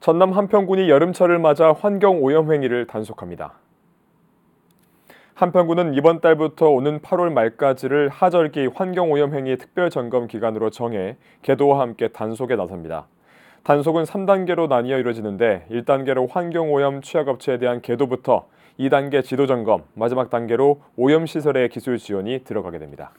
전남 한평군이 여름철을 맞아 환경 오염 행위를 단속합니다. 한평군은 이번 달부터 오는 8월 말까지를 하절기 환경 오염 행위 특별 점검 기간으로 정해 개도와 함께 단속에 나섭니다. 단속은 3단계로 나뉘어 이루어지는데 1단계로 환경 오염 취약업체에 대한 개도부터 2단계 지도 점검, 마지막 단계로 오염 시설의 기술 지원이 들어가게 됩니다.